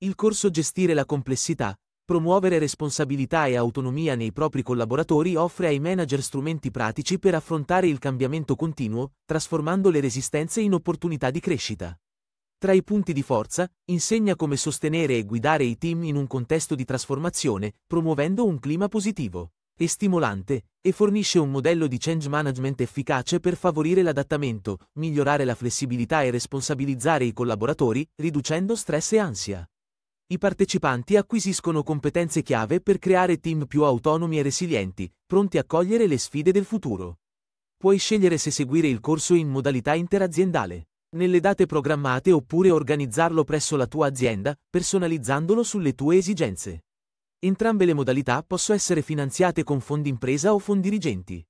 Il corso Gestire la complessità, promuovere responsabilità e autonomia nei propri collaboratori offre ai manager strumenti pratici per affrontare il cambiamento continuo, trasformando le resistenze in opportunità di crescita. Tra i punti di forza, insegna come sostenere e guidare i team in un contesto di trasformazione, promuovendo un clima positivo e stimolante, e fornisce un modello di change management efficace per favorire l'adattamento, migliorare la flessibilità e responsabilizzare i collaboratori, riducendo stress e ansia. I partecipanti acquisiscono competenze chiave per creare team più autonomi e resilienti, pronti a cogliere le sfide del futuro. Puoi scegliere se seguire il corso in modalità interaziendale, nelle date programmate oppure organizzarlo presso la tua azienda, personalizzandolo sulle tue esigenze. Entrambe le modalità possono essere finanziate con fondi impresa o fondi dirigenti.